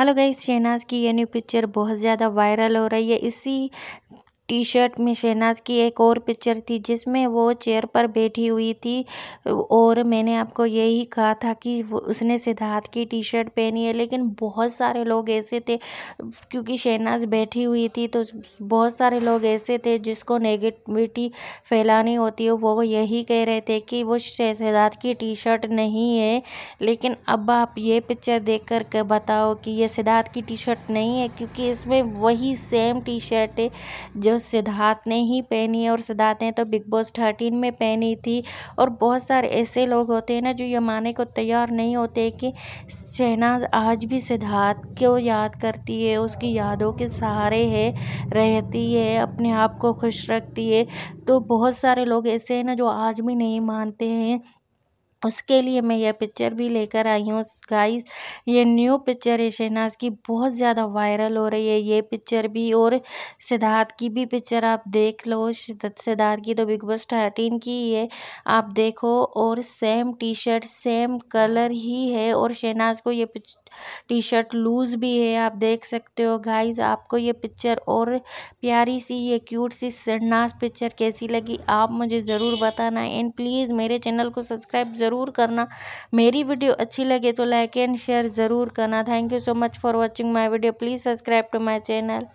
hello गई शहनाज की ये न्यू पिक्चर बहुत ज़्यादा वायरल हो रही है इसी टी शर्ट में शहनाज की एक और पिक्चर थी जिसमें वो चेयर पर बैठी हुई थी और मैंने आपको यही कहा था कि उसने सिद्धार्थ की टी शर्ट पहनी है लेकिन बहुत सारे लोग ऐसे थे क्योंकि शहनाज बैठी हुई थी तो बहुत सारे लोग ऐसे थे जिसको नेगेटिविटी फैलानी होती है वो यही कह रहे थे कि वो सिद्धार्थ की टी शर्ट नहीं है लेकिन अब आप ये पिक्चर देख कर के बताओ कि ये सिद्धार्थ की टी शर्ट नहीं है क्योंकि इसमें वही सेम टी शर्ट है जो सिद्धार्थ ने ही पहनी है और सिद्धार्थ ने तो बिग बॉस थर्टीन में पहनी थी और बहुत सारे ऐसे लोग होते हैं ना जो ये माने को तैयार नहीं होते कि शहनाज आज भी सिद्धार्थ को याद करती है उसकी यादों के सहारे है रहती है अपने आप को खुश रखती है तो बहुत सारे लोग ऐसे हैं ना जो आज भी नहीं मानते हैं उसके लिए मैं यह पिक्चर भी लेकर आई हूँ गाइस ये न्यू पिक्चर है शहनाज की बहुत ज़्यादा वायरल हो रही है ये पिक्चर भी और सिद्धार्थ की भी पिक्चर आप देख लो सिद्धार्थ की तो बिग बॉस थर्टीन की ही है आप देखो और same T shirt same colour ही है और शहनाज को ये टी शर्ट लूज़ भी है आप देख सकते हो गाइस आपको ये पिक्चर और प्यारी सी ये क्यूट सी शहनाज पिक्चर कैसी लगी आप मुझे ज़रूर बताना एंड प्लीज़ मेरे चैनल को सब्सक्राइब ज़रूर ज़रूर करना मेरी वीडियो अच्छी लगे तो लाइक एंड शेयर ज़रूर करना thank you so much for watching my video please subscribe to my channel